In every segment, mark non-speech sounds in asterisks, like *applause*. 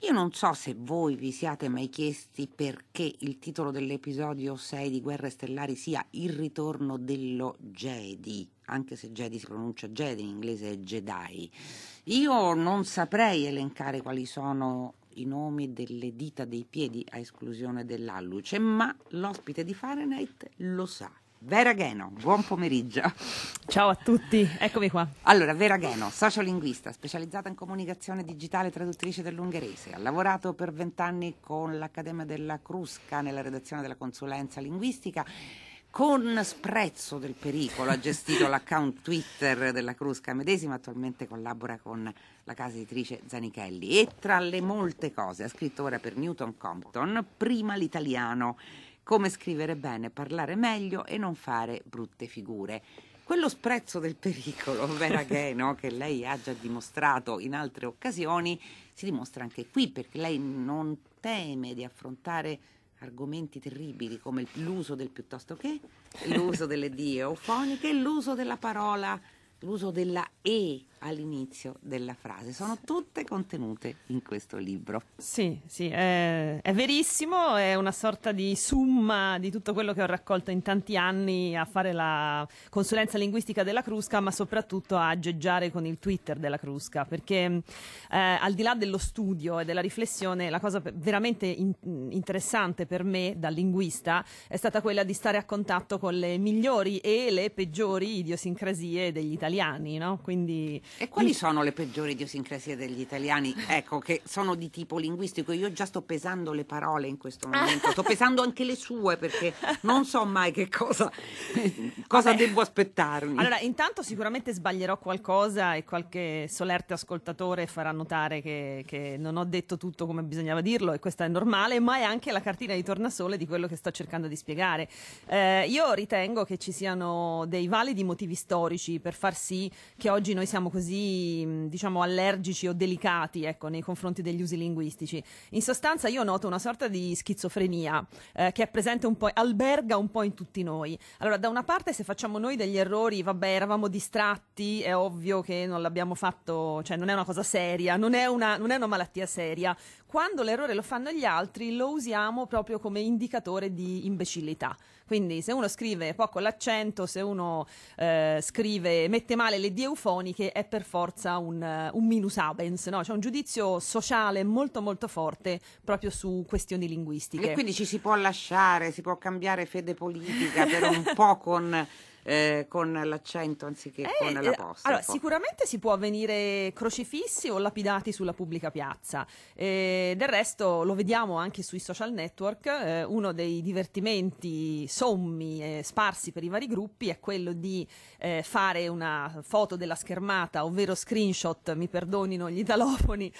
Io non so se voi vi siate mai chiesti perché il titolo dell'episodio 6 di Guerre Stellari sia Il ritorno dello Jedi, anche se Jedi si pronuncia Jedi, in inglese è Jedi. Io non saprei elencare quali sono i nomi delle dita dei piedi a esclusione dell'alluce, ma l'ospite di Fahrenheit lo sa Vera Geno, buon pomeriggio. Ciao a tutti, eccomi qua. Allora, Vera Geno, sociolinguista, specializzata in comunicazione digitale, traduttrice dell'ungherese. Ha lavorato per vent'anni con l'Accademia della Crusca nella redazione della consulenza linguistica con sprezzo del pericolo ha gestito l'account Twitter della Crusca medesima, attualmente collabora con la casa editrice Zanichelli e tra le molte cose ha scritto ora per Newton Compton, prima l'italiano come scrivere bene, parlare meglio e non fare brutte figure. Quello sprezzo del pericolo, *laughs* vera che, no? che lei ha già dimostrato in altre occasioni, si dimostra anche qui perché lei non teme di affrontare argomenti terribili come l'uso del piuttosto che, l'uso delle *laughs* die eufoniche e l'uso della parola l'uso della E all'inizio della frase. Sono tutte contenute in questo libro. Sì, sì, è, è, verissimo, è una sorta di summa di tutto quello che ho raccolto in tanti anni a fare la consulenza linguistica della Crusca, ma soprattutto a aggeggiare con il Twitter della Crusca, perché eh, al di là dello studio e della riflessione, la cosa veramente in, interessante per me da linguista è stata quella di stare a contatto con le migliori e le peggiori idiosincrasie degli italiani italiani, no? Quindi, e quali sono le peggiori idiosincrasie degli italiani? Ecco, che sono di tipo linguistico. Io già sto pesando le parole in questo momento, sto pesando anche le sue perché non so mai che cosa, cosa devo aspettarmi. Allora, intanto sicuramente sbaglierò qualcosa e qualche solerte ascoltatore farà notare che, che non ho detto tutto come bisognava dirlo e questo è normale, ma è anche la cartina di tornasole di quello che sto cercando di spiegare. Eh, io ritengo che ci siano dei validi motivi storici per far sì che oggi noi siamo così, mm, diciamo, allergici o delicati ecco, nei confronti degli usi linguistici. In sostanza io noto una sorta di schizofrenia eh, che è presente un po', alberga un po' in tutti noi. Allora, da una parte se facciamo noi degli errori, vabbè, eravamo distratti, è ovvio che non l'abbiamo fatto, cioè non è una cosa seria, non è una, non è una malattia seria. Quando l'errore lo fanno gli altri lo usiamo proprio come indicatore di imbecillità. Quindi se uno scrive poco l'accento, se uno eh, scrive, mette male le die eufoniche, è per forza un, un minus abens, no? C'è un giudizio sociale molto molto forte proprio su questioni linguistiche. E quindi ci si può lasciare, si può cambiare fede politica per un po' con *laughs* eh, con l'accento anziché eh, con l'apostrofo? Eh, allora, sicuramente si può venire crocifissi o lapidati sulla pubblica piazza. Eh, del resto lo vediamo anche sui social network, eh, uno dei divertimenti sommi e sparsi per i vari gruppi è quello di eh, fare una foto della schermata, ovvero screenshot, mi perdonino gli italofoni,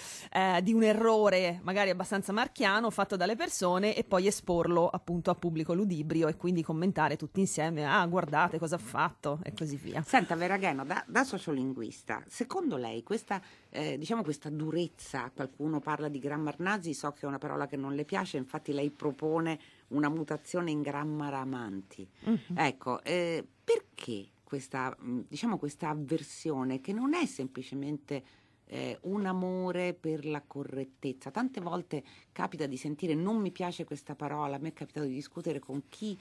di un errore magari abbastanza marchiano fatto dalle persone e poi esporlo appunto a pubblico ludibrio e quindi commentare tutti insieme, ah guardate cosa ha fatto e così via. Senta Veragheno, da, da sociolinguista, secondo lei questa, eh, diciamo questa durezza, qualcuno parla di grammar grammarnasi, so che è una parola che non le piace, infatti lei propone una mutazione in grammaramanti. Mm-hmm. Ecco, eh, perché questa, mm, diciamo, questa avversione che non è semplicemente... Eh, un amore per la correttezza. Tante volte capita di sentire non mi piace questa parola, a me è capitato di discutere con chi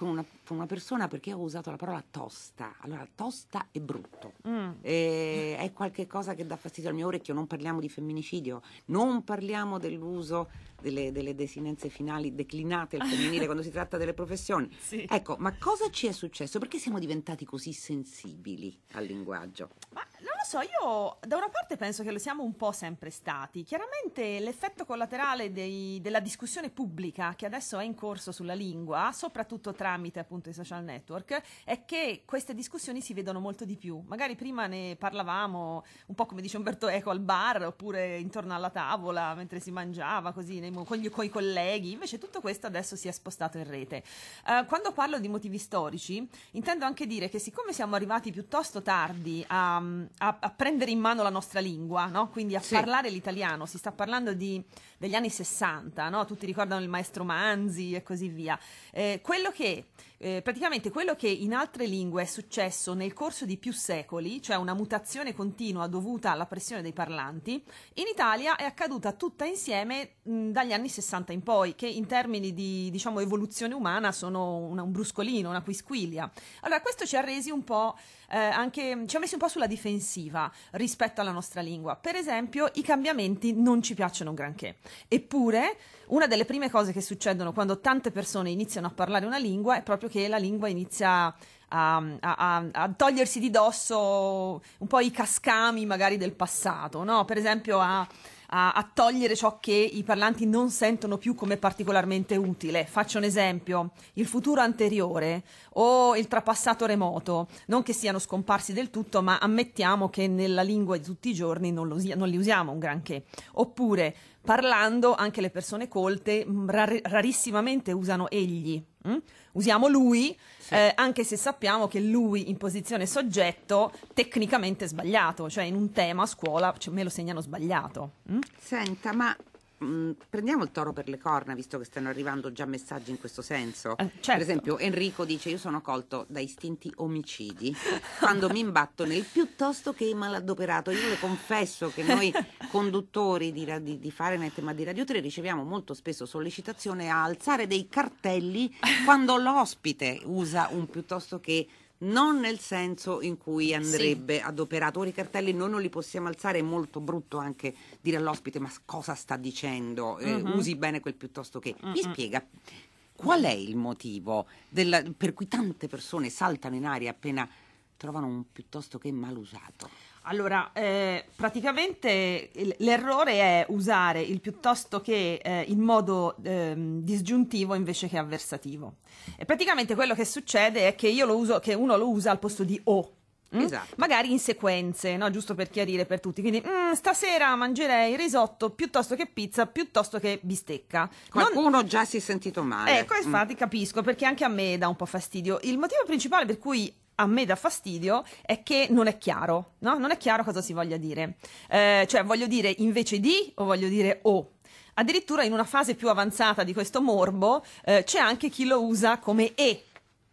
con una, con una, persona perché ho usato la parola tosta. Allora, tosta è brutto. Mm. E, è qualcosa che dà fastidio al mio orecchio. Non parliamo di femminicidio, non parliamo dell'uso delle, delle desinenze finali declinate al femminile *laughs* quando si tratta delle professioni. Sì. Ecco, ma cosa ci è successo? Perché siamo diventati così sensibili al linguaggio? Ma lo so, io da una parte penso che lo siamo un po' sempre stati. Chiaramente l'effetto collaterale dei, della discussione pubblica che adesso è in corso sulla lingua, soprattutto tramite appunto i social network, è che queste discussioni si vedono molto di più. Magari prima ne parlavamo un po' come dice Umberto Eco al bar oppure intorno alla tavola mentre si mangiava così nei, con, gli, con, i colleghi, invece tutto questo adesso si è spostato in rete. Uh, quando parlo di motivi storici intendo anche dire che siccome siamo arrivati piuttosto tardi a, a a, prendere in mano la nostra lingua, no? quindi a sì. parlare l'italiano. Si sta parlando di, degli anni 60, no? tutti ricordano il maestro Manzi e così via. Eh, quello che eh, praticamente quello che in altre lingue è successo nel corso di più secoli, cioè una mutazione continua dovuta alla pressione dei parlanti, in Italia è accaduta tutta insieme mh, mm, dagli anni 60 in poi, che in termini di diciamo, evoluzione umana sono una, un bruscolino, una quisquilia. Allora, questo ci ha resi un po' eh, anche, ci ha messi un po' sulla difensiva rispetto alla nostra lingua. Per esempio, i cambiamenti non ci piacciono granché, eppure una delle prime cose che succedono quando tante persone iniziano a parlare una lingua è proprio che la lingua inizia a, a, a, togliersi di dosso un po' i cascami magari del passato, no? Per esempio a a, a togliere ciò che i parlanti non sentono più come particolarmente utile. Faccio un esempio, il futuro anteriore o il trapassato remoto, non che siano scomparsi del tutto, ma ammettiamo che nella lingua di tutti i giorni non, usi- non li usiamo un granché. Oppure, parlando, anche le persone colte rar- rarissimamente usano egli Mm? Usiamo lui, sì. eh, anche se sappiamo che lui in posizione soggetto tecnicamente è sbagliato, cioè in un tema a scuola cioè, me lo segnano sbagliato. Mm? Senta, ma mh, mm, prendiamo il toro per le corna, visto che stanno arrivando già messaggi in questo senso. Eh, certo. Per esempio, Enrico dice: Io sono colto da istinti omicidi quando mi imbatto nel piuttosto che maladoperato. Io le confesso che noi *laughs* conduttori di, di, di Fahrenheit ma di Radio 3 riceviamo molto spesso sollecitazione a alzare dei cartelli quando l'ospite usa un piuttosto che non nel senso in cui andrebbe sì. adoperato. Ora i cartelli noi non li possiamo alzare, è molto brutto anche dire all'ospite ma cosa sta dicendo, eh, uh-huh. usi bene quel piuttosto che. Uh-huh. Mi spiega qual è il motivo della, per cui tante persone saltano in aria appena trovano un piuttosto che mal usato? Allora, eh, praticamente l'errore è usare il piuttosto che eh, in modo eh, disgiuntivo invece che avversativo. E praticamente quello che succede è che, lo uso, che uno lo usa al posto di o. Mm? Esatto. Magari in sequenze, no? giusto per chiarire per tutti. Quindi mm, stasera mangerei risotto piuttosto che pizza, piuttosto che bistecca. Qualcuno non... già si è sentito male. Ecco, mm. infatti mm. capisco perché anche a me dà un po' fastidio. Il motivo principale per cui a me dà fastidio è che non è chiaro, no? Non è chiaro cosa si voglia dire. Eh, cioè, voglio dire invece di o voglio dire o. Addirittura in una fase più avanzata di questo morbo eh, c'è anche chi lo usa come e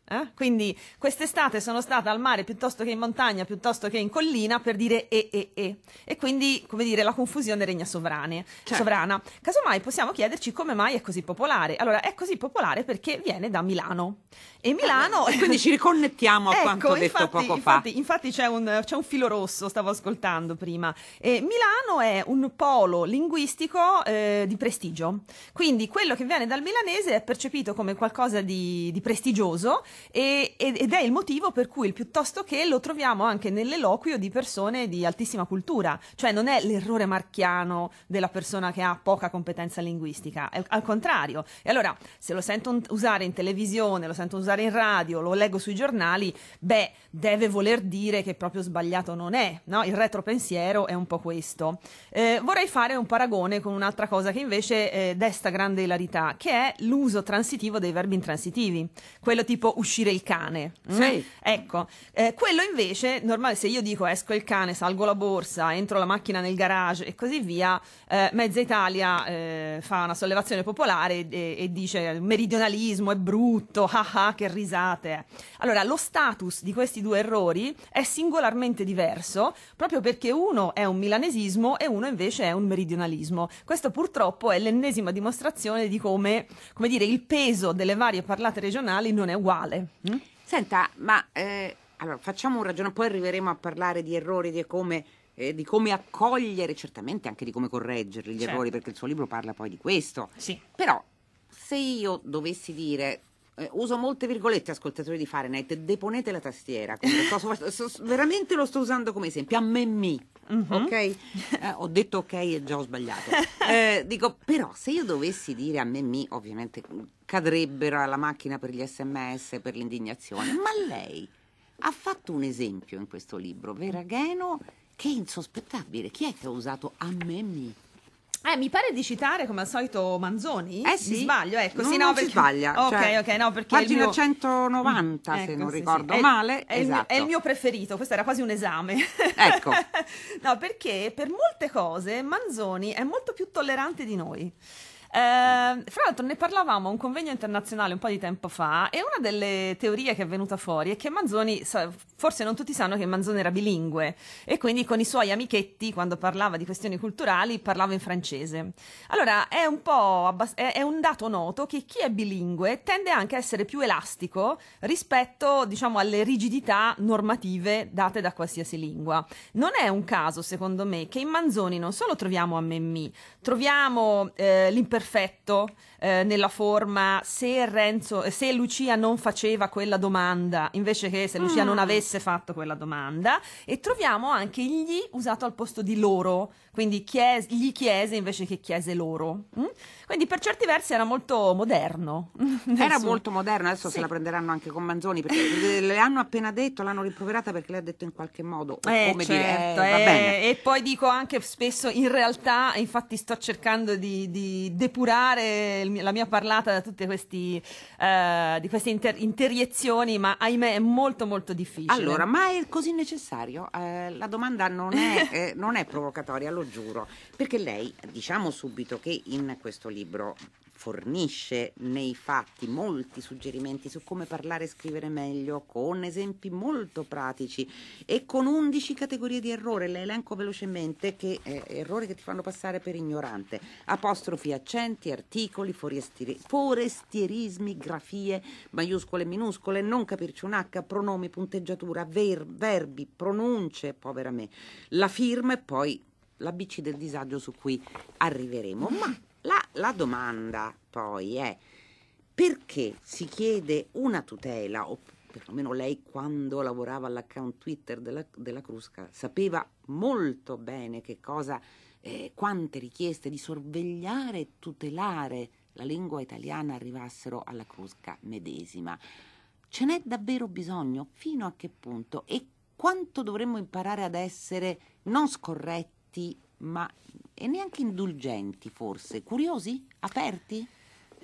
eh? Quindi quest'estate sono stata al mare piuttosto che in montagna, piuttosto che in collina per dire e e e. E quindi, come dire, la confusione regna sovrane, certo. sovrana. Casomai possiamo chiederci come mai è così popolare. Allora, è così popolare perché viene da Milano. E Milano. Eh, quindi ci riconnettiamo a *laughs* ecco, quanto infatti, detto poco infatti, fa. Infatti, c'è un, c'è un, filo rosso, stavo ascoltando prima. Eh, Milano è un polo linguistico eh, di prestigio. Quindi quello che viene dal milanese è percepito come qualcosa di, di prestigioso e, ed è il motivo per cui il piuttosto che lo troviamo anche nell'eloquio di persone di altissima cultura, cioè non è l'errore marchiano della persona che ha poca competenza linguistica, è al contrario. E allora, se lo sento usare in televisione, lo sento usare in radio, lo leggo sui giornali, beh, deve voler dire che proprio sbagliato non è, no? Il retropensiero è un po' questo. Eh, vorrei fare un paragone con un'altra cosa che invece eh, desta grande ilarità, che è l'uso transitivo dei verbi intransitivi, quello tipo uscire uscire il cane. Mm? Sì. Ecco, eh, quello invece, normale, se io dico esco il cane, salgo la borsa, entro la macchina nel garage e così via, eh, mezza Italia eh, fa una sollevazione popolare e, e dice meridionalismo è brutto, *laughs* ah ah, che risate. Allora, lo status di questi due errori è singolarmente diverso proprio perché uno è un milanesismo e uno invece è un meridionalismo. Questo purtroppo è l'ennesima dimostrazione di come, come dire, il peso delle varie parlate regionali non è uguale male. Mm? Senta, ma eh, allora facciamo un ragionamento, poi arriveremo a parlare di errori, di come, eh, di come accogliere, certamente anche di come correggere gli certo. errori, perché il suo libro parla poi di questo. Sì. Però se io dovessi dire eh, uso molte virgolette, ascoltatori di Fahrenheit, deponete la tastiera. Sto, veramente lo sto usando come esempio. A me mi. Mm-hmm. ok? Eh, ho detto ok e già ho sbagliato. *laughs* Eh, dico, però se io dovessi dire a me, mi, ovviamente cadrebbero alla macchina per gli sms, per l'indignazione, ma lei ha fatto un esempio in questo libro, Verageno, che è insospettabile. Chi è che ha usato a me, mi? Eh, mi pare di citare come al solito Manzoni. Eh sì. Mi sbaglio, ecco. No, sì, no, non perché... si sbaglia. Ok, cioè, ok, no, perché. Pagina mio... 190, mm, ecco, se non sì, ricordo sì. male. È, esatto. il mio, è, il esatto. mio, preferito, questo era quasi un esame. Ecco. *laughs* no, perché per molte cose Manzoni è molto più tollerante di noi. Eh, fra l'altro ne parlavamo a un convegno internazionale un po' di tempo fa e una delle teorie che è venuta fuori è che Manzoni Forse non tutti sanno che Manzoni era bilingue e quindi con i suoi amichetti, quando parlava di questioni culturali, parlava in francese. Allora, è un, abbas- è un dato noto che chi è bilingue tende anche a essere più elastico rispetto, diciamo, alle rigidità normative date da qualsiasi lingua. Non è un caso, secondo me, che in Manzoni non solo troviamo a Memmi, troviamo eh, l'imperfetto, eh, nella forma se, Renzo, se Lucia non faceva quella domanda, invece che se Lucia mm. non avesse fatto quella domanda, e troviamo anche gli usato al posto di loro quindi chies- gli chiese invece che chiese loro. Mm? Quindi per certi versi era molto moderno. *laughs* Era suo. molto moderno, adesso sì. se la prenderanno anche con Manzoni, perché le hanno appena detto, l'hanno riproverata perché le ha detto in qualche modo. Eh, come certo, dire, eh, certo, va eh, bene. E poi dico anche spesso, in realtà, infatti sto cercando di, di depurare la mia parlata da tutte questi, eh, di queste inter- interiezioni, ma ahimè è molto molto difficile. Allora, ma è così necessario? Eh, la domanda non è, *laughs* eh, non è provocatoria, lo giuro, perché lei, diciamo subito che in questo libro fornisce nei fatti molti suggerimenti su come parlare e scrivere meglio, con esempi molto pratici e con 11 categorie di errore, le elenco velocemente, che eh, errori che ti fanno passare per ignorante, apostrofi, accenti, articoli, forestieri, forestierismi, grafie, maiuscole e minuscole, non capirci un H, pronomi, punteggiatura, ver, verbi, pronunce, povera me, la firma e poi la bici del disagio su cui arriveremo. Ma la, la domanda poi è perché si chiede una tutela, o perlomeno lei quando lavorava all'account Twitter della, della Crusca sapeva molto bene che cosa, eh, quante richieste di sorvegliare e tutelare la lingua italiana arrivassero alla Crusca medesima. Ce n'è davvero bisogno? Fino a che punto? E quanto dovremmo imparare ad essere non scorretti? aperti, ma e neanche indulgenti forse, curiosi, aperti?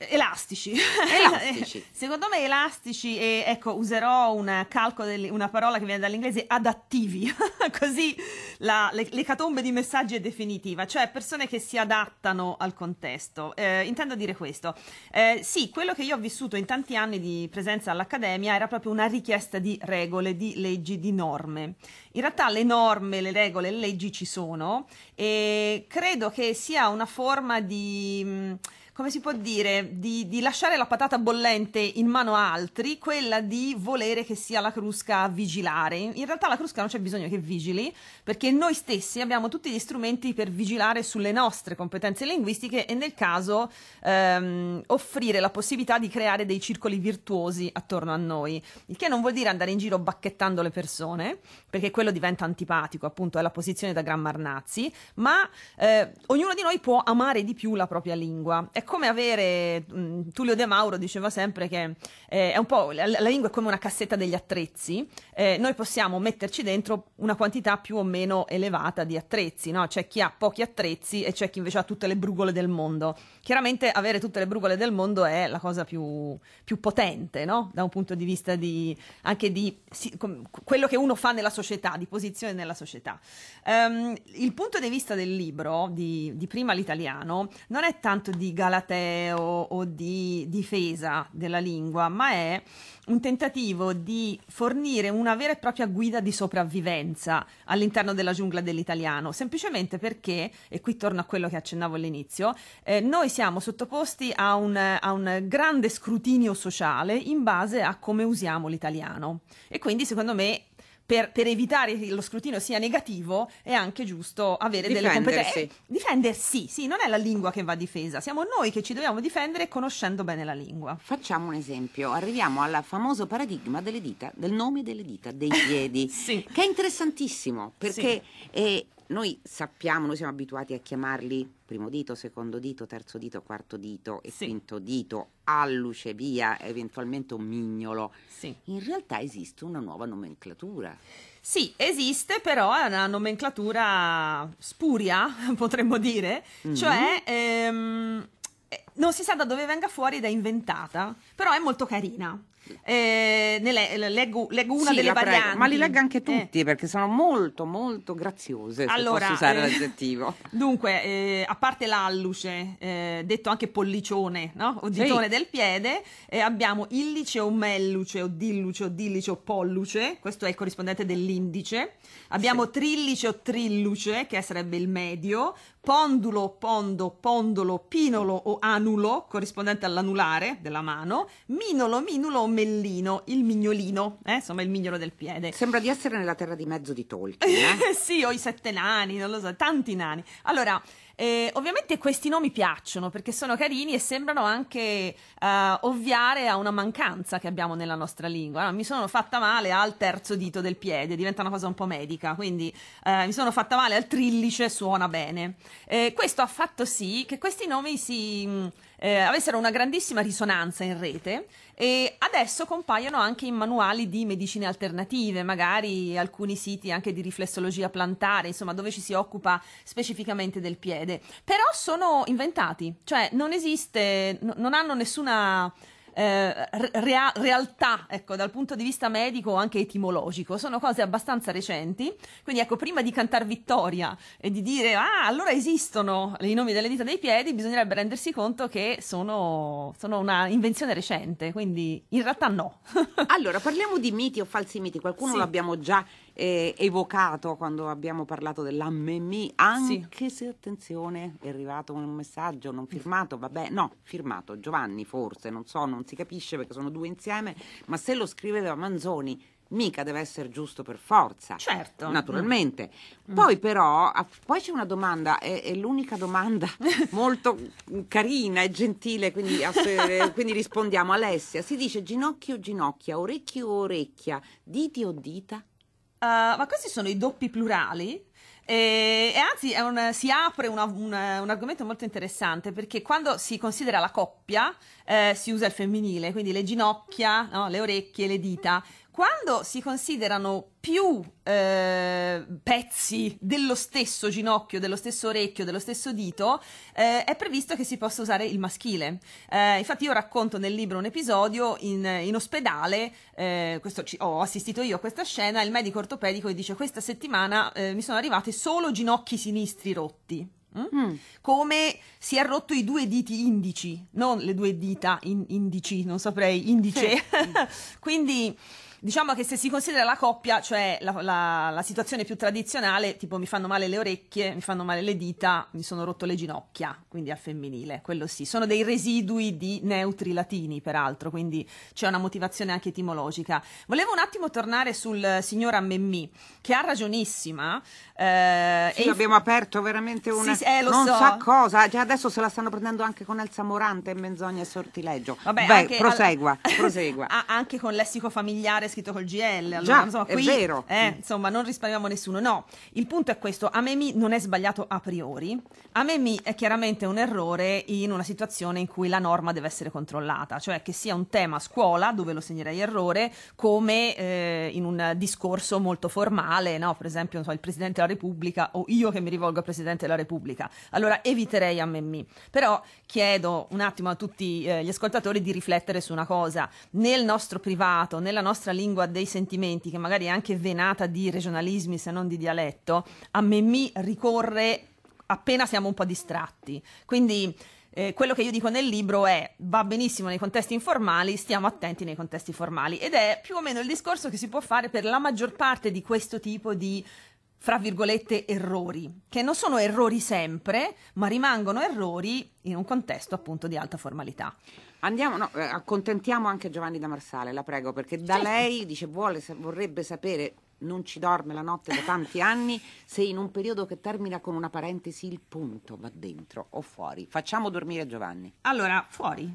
Elastici. elastici. *laughs* Secondo me elastici e ecco userò un calco, del, una parola che viene dall'inglese, adattivi, *laughs* così la, le, l'ecatombe di messaggi è definitiva, cioè persone che si adattano al contesto. Eh, intendo dire questo. Eh, sì, quello che io ho vissuto in tanti anni di presenza all'Accademia era proprio una richiesta di regole, di leggi, di norme. In realtà le norme, le regole, le leggi ci sono e credo che sia una forma di... Mh, come si può dire, di, di, lasciare la patata bollente in mano a altri, quella di volere che sia la crusca a vigilare. In realtà la crusca non c'è bisogno che vigili, perché noi stessi abbiamo tutti gli strumenti per vigilare sulle nostre competenze linguistiche e nel caso ehm, offrire la possibilità di creare dei circoli virtuosi attorno a noi, il che non vuol dire andare in giro bacchettando le persone, perché quello diventa antipatico, appunto è la posizione da gran marnazzi, ma eh, ognuno di noi può amare di più la propria lingua. È ecco come avere. Mh, mm, Tullio De Mauro diceva sempre che eh, è un po', la, la, lingua è come una cassetta degli attrezzi. Eh, noi possiamo metterci dentro una quantità più o meno elevata di attrezzi, no? C'è chi ha pochi attrezzi e c'è chi invece ha tutte le brugole del mondo. Chiaramente avere tutte le brugole del mondo è la cosa più, più potente, no? Da un punto di vista di, anche di si, com, quello che uno fa nella società, di posizione nella società. Um, il punto di vista del libro di, di Prima l'italiano non è tanto di galante malateo o di difesa della lingua, ma è un tentativo di fornire una vera e propria guida di sopravvivenza all'interno della giungla dell'italiano, semplicemente perché, e qui torno a quello che accennavo all'inizio, eh, noi siamo sottoposti a un, a un grande scrutinio sociale in base a come usiamo l'italiano. E quindi, secondo me, per, per, evitare che lo scrutinio sia negativo è anche giusto avere delle competenze. Eh, difendersi, sì, non è la lingua che va difesa, siamo noi che ci dobbiamo difendere conoscendo bene la lingua. Facciamo un esempio, arriviamo al famoso paradigma delle dita, del nome delle dita, dei *laughs* piedi, sì. che è interessantissimo perché sì. eh, noi sappiamo, noi siamo abituati a chiamarli primo dito, secondo dito, terzo dito, quarto dito e sì. quinto dito, alluce, via, eventualmente un mignolo. Sì. In realtà esiste una nuova nomenclatura. Sì, esiste però è una nomenclatura spuria, *laughs* potremmo dire, mm-hmm. cioè ehm, non si sa da dove venga fuori ed è inventata, però è molto carina. Eh, le, leggo, leggo, una sì, delle varianti, prego, ma li leggo anche eh. tutti eh. perché sono molto, molto graziose. Allora, posso usare eh, l'aggettivo. *laughs* Dunque, eh, a parte l'alluce, eh, detto anche pollicione no? o ditone sì. del piede, abbiamo illice o melluce o dilluce o dillice o polluce. Questo è il corrispondente dell'indice. Abbiamo sì. trillice o trilluce, che sarebbe il medio, pondulo, pondo, pondolo, pinolo o anulo anulo, corrispondente all'anulare della mano, minolo, minulo o mellino, il mignolino, eh? insomma il mignolo del piede. Sembra di essere nella terra di mezzo di Tolkien. *laughs* Eh? sì, o i sette nani, non lo so, tanti nani. Allora, eh, ovviamente questi nomi piacciono perché sono carini e sembrano anche eh, ovviare a una mancanza che abbiamo nella nostra lingua. Allora, mi sono fatta male al terzo dito del piede, diventa una cosa un po' medica, quindi eh, mi sono fatta male al trillice, suona bene. Eh, questo ha fatto sì che questi nomi si, mm, eh, avessero una grandissima risonanza in rete e adesso compaiono anche in manuali di medicine alternative, magari alcuni siti anche di riflessologia plantare, insomma, dove ci si occupa specificamente del piede. Però sono inventati, cioè non esiste, n- non hanno nessuna eh, rea- realtà, ecco, dal punto di vista medico o anche etimologico. Sono cose abbastanza recenti, quindi ecco, prima di cantare vittoria e di dire ah, allora esistono i nomi delle dita dei piedi, bisognerebbe rendersi conto che sono, sono una invenzione recente, quindi in realtà no. allora, parliamo di miti o falsi miti, qualcuno sì. l'abbiamo già eh, evocato quando abbiamo parlato dell'AMMI, anche sì. se attenzione è arrivato un messaggio non firmato, vabbè, no, firmato Giovanni forse, non so, non si capisce perché sono due insieme, ma se lo scriveva Manzoni mica deve essere giusto per forza. Certo. Naturalmente. Mm. mm. Poi però, poi c'è una domanda, è, è l'unica domanda *laughs* molto carina e gentile, quindi, quindi, rispondiamo. Alessia, si dice ginocchio, ginocchia, orecchio, orecchia, diti o dita? Eh, ma questi sono i doppi plurali? E, e anzi, un, si apre una, una, un argomento molto interessante perché quando si considera la coppia eh, si usa il femminile, quindi le ginocchia, no? le orecchie, le dita. Quando si considerano più eh, pezzi dello stesso ginocchio, dello stesso orecchio, dello stesso dito, eh, è previsto che si possa usare il maschile. Eh, infatti io racconto nel libro un episodio in, in ospedale, eh, ci, ho assistito io a questa scena, il medico ortopedico dice questa settimana eh, mi sono arrivati solo ginocchi sinistri rotti. Mm? mm. Come si è rotto i due diti indici, non le due dita in, indici, non saprei, indice. *laughs* Quindi Diciamo che se si considera la coppia, cioè la, la, la, situazione più tradizionale, tipo mi fanno male le orecchie, mi fanno male le dita, mi sono rotto le ginocchia, quindi al femminile, quello sì. Sono dei residui di neutri latini, peraltro, quindi c'è una motivazione anche etimologica. Volevo un attimo tornare sul signor Ammemmì, che ha ragionissima. Eh, sì, abbiamo aperto veramente una... Sì, eh, non so. sa cosa, già cioè adesso se la stanno prendendo anche con Elsa Morante, menzogna e sortileggio. Vabbè, Beh, anche, prosegua, al... prosegua. *laughs* anche con lessico familiare scritto col GL. Allora, Già, insomma, qui, è vero. Eh, insomma, non risparmiamo nessuno. No, il punto è questo. Amemi non è sbagliato a priori. Amemi è chiaramente un errore in una situazione in cui la norma deve essere controllata. Cioè che sia un tema scuola, dove lo segnerei errore, come eh, in un discorso molto formale, no? per esempio so, il Presidente della Repubblica o io che mi rivolgo al Presidente della Repubblica. Allora eviterei Amemi. Però chiedo un attimo a tutti eh, gli ascoltatori di riflettere su una cosa. Nel nostro privato, nella nostra linea lingua dei sentimenti, che magari è anche venata di regionalismi se non di dialetto, a me mi ricorre appena siamo un po' distratti. Quindi eh, quello che io dico nel libro è va benissimo nei contesti informali, stiamo attenti nei contesti formali ed è più o meno il discorso che si può fare per la maggior parte di questo tipo di fra virgolette errori, che non sono errori sempre, ma rimangono errori in un contesto appunto di alta formalità. Andiamo, no, eh, accontentiamo anche Giovanni da Marsale, la prego, perché da certo. lei dice vuole, vorrebbe sapere non ci dorme la notte da tanti anni, se in un periodo che termina con una parentesi il punto va dentro o fuori. Facciamo dormire Giovanni. Allora, fuori.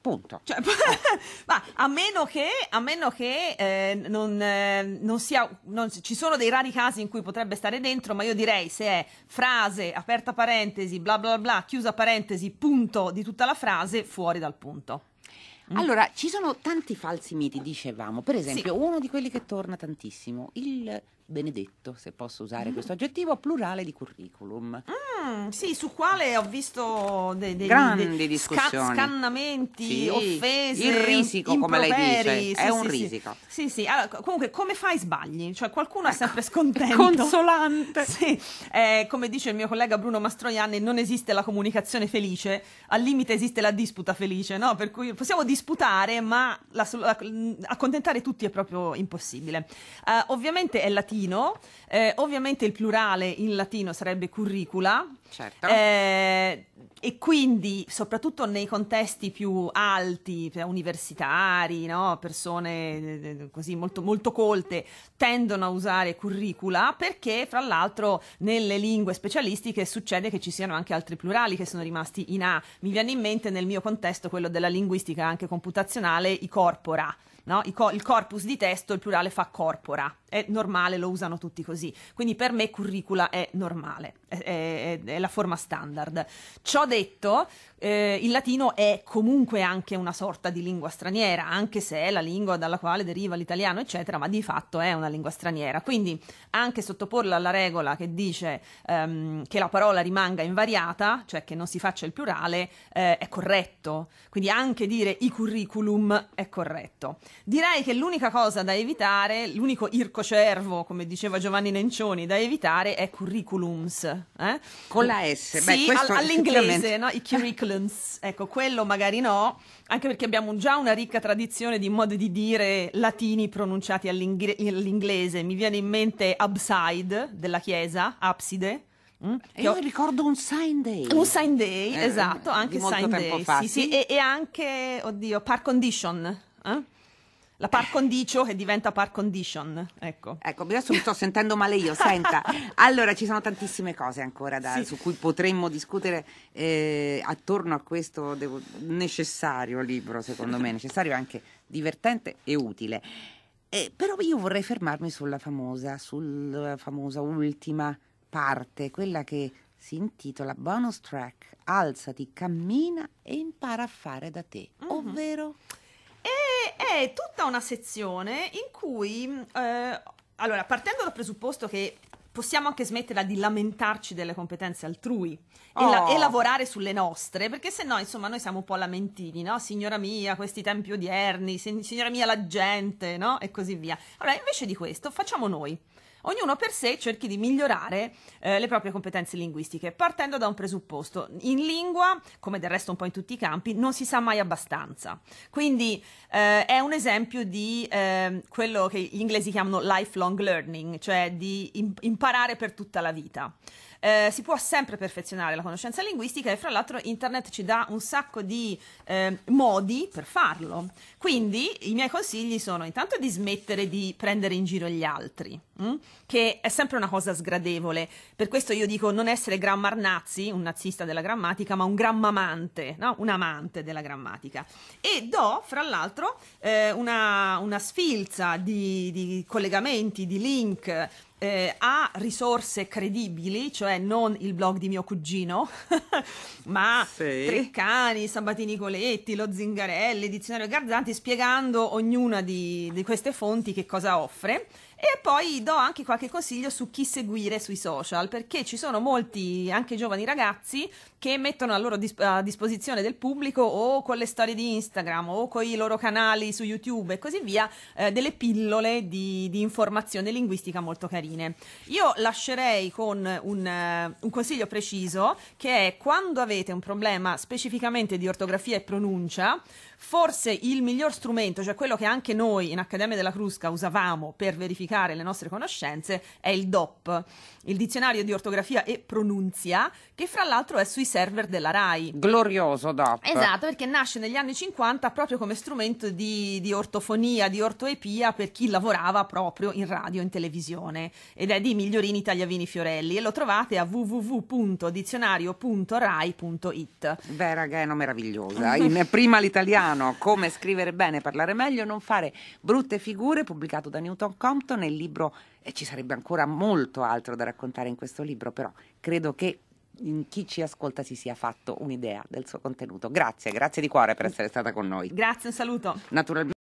Punto. Cioè, *laughs* ma a meno che, a meno che eh, non, eh, non, sia. Non, ci sono dei rari casi in cui potrebbe stare dentro, ma io direi se è frase, aperta parentesi, bla bla bla, chiusa parentesi, punto di tutta la frase, fuori dal punto. Mm. Allora, ci sono tanti falsi miti, dicevamo. Per esempio, sì. uno di quelli che torna tantissimo, il benedetto, se posso usare questo aggettivo, plurale di curriculum. Mm, sì, su quale ho visto dei, dei grandi dei discussioni, scannamenti, sì, offese, il risico come lei dice, sì, è sì, un risico. Sì, sì, allora, comunque come fai sbagli? Cioè qualcuno ecco, è sempre scontento. consolante. Sì, eh, come dice il mio collega Bruno Mastroianni, non esiste la comunicazione felice, al limite esiste la disputa felice, no? Per cui possiamo disputare, ma la, la, accontentare tutti è proprio impossibile. Eh, ovviamente è la latino latino, eh, ovviamente il plurale in latino sarebbe curricula. Certo. Eh, e quindi, soprattutto nei contesti più alti, universitari, no? persone eh, eh, così molto, molto colte, tendono a usare curricula perché, fra l'altro, nelle lingue specialistiche succede che ci siano anche altri plurali che sono rimasti in A. Mi viene in mente nel mio contesto quello della linguistica anche computazionale, i corpora no? co- il corpus di testo, il plurale fa corpora, è normale, lo usano tutti così. Quindi per me curricula è normale, è, è, è la forma standard. Ciò detto, eh, il latino è comunque anche una sorta di lingua straniera, anche se è la lingua dalla quale deriva l'italiano, eccetera, ma di fatto è una lingua straniera. Quindi anche sottoporla alla regola che dice ehm, che la parola rimanga invariata, cioè che non si faccia il plurale, eh, è corretto. Quindi anche dire i curriculum è corretto. Direi che l'unica cosa da evitare, l'unico ircocervo, come diceva Giovanni Nencioni, da evitare è curriculums. Eh? Con la S. Beh, sì, all- all'inglese, no? i curriculums. *laughs* Ecco, quello magari no, anche perché abbiamo già una ricca tradizione di modi di dire latini pronunciati all'ing- all'inglese. Mi viene in mente upside della chiesa, abside. Mm? Io ho... ricordo un sign day. Un sign day, eh, esatto, anche sign day. Fa, sì, sì. Sì, e, e, anche, oddio, par condition. Eh? La par condicio che diventa par condition, ecco. Ecco, adesso mi sto sentendo male io, senta. *laughs* Allora, ci sono tantissime cose ancora da, sì. su cui potremmo discutere eh, attorno a questo devo, necessario libro, secondo me, necessario anche divertente e utile. Eh, però io vorrei fermarmi sulla famosa, sulla eh, famosa ultima parte, quella che si intitola Bonus Track, alzati, cammina e impara a fare da te, mm-hmm. ovvero è tutta una sezione in cui, mm, eh, allora, partendo dal presupposto che possiamo anche smetterla di lamentarci delle competenze altrui oh. e, la- e, oh. lavorare sulle nostre, perché se no, insomma, noi siamo un po' lamentini, no? Signora mia, questi tempi odierni, sign- signora mia la gente, no? E così via. Allora, invece di questo, facciamo noi ognuno per sé cerchi di migliorare eh, le proprie competenze linguistiche, partendo da un presupposto. In lingua, come del resto un po' in tutti i campi, non si sa mai abbastanza. Quindi eh, è un esempio di eh, quello che gli inglesi chiamano lifelong learning, cioè di imparare per tutta la vita eh, si può sempre perfezionare la conoscenza linguistica e fra l'altro internet ci dà un sacco di eh, modi per farlo. Quindi i miei consigli sono intanto di smettere di prendere in giro gli altri, mh? Mm? che è sempre una cosa sgradevole. Per questo io dico non essere grammar nazi, un nazista della grammatica, ma un grammamante, no? un amante della grammatica. E do, fra l'altro, eh, una, una sfilza di, di collegamenti, di link eh, a risorse credibili, cioè non il blog di mio cugino, *laughs* ma sì. Treccani, Sabatini Coletti, Lo Zingarelli, Dizionario Garzanti, spiegando ognuna di, di queste fonti che cosa offre e poi do anche qualche consiglio su chi seguire sui social, perché ci sono molti, anche giovani ragazzi, che mettono a loro disp- a disposizione del pubblico o con le storie di Instagram o con i loro canali su YouTube e così via, eh, delle pillole di, di, informazione linguistica molto carine. Io lascerei con un, uh, un consiglio preciso che è quando avete un problema specificamente di ortografia e pronuncia, Forse il miglior strumento, cioè quello che anche noi in Accademia della Crusca usavamo per verificare le nostre conoscenze, è il DOP, il dizionario di ortografia e pronunzia, che fra l'altro è sui server della RAI. Glorioso DOP. Esatto, perché nasce negli anni 50 proprio come strumento di, di ortofonia, di ortoepia per chi lavorava proprio in radio, e in televisione. Ed è di Migliorini Tagliavini Fiorelli e lo trovate a www.dizionario.rai.it. Beh, raga, è una meravigliosa. In prima l'italiano. Romano, Come scrivere bene, parlare meglio, non fare brutte figure, pubblicato da Newton Compton, il libro, e ci sarebbe ancora molto altro da raccontare in questo libro, però credo che chi ci ascolta si sia fatto un'idea del suo contenuto. Grazie, grazie di cuore per essere stata con noi. Grazie, un saluto. Naturalmente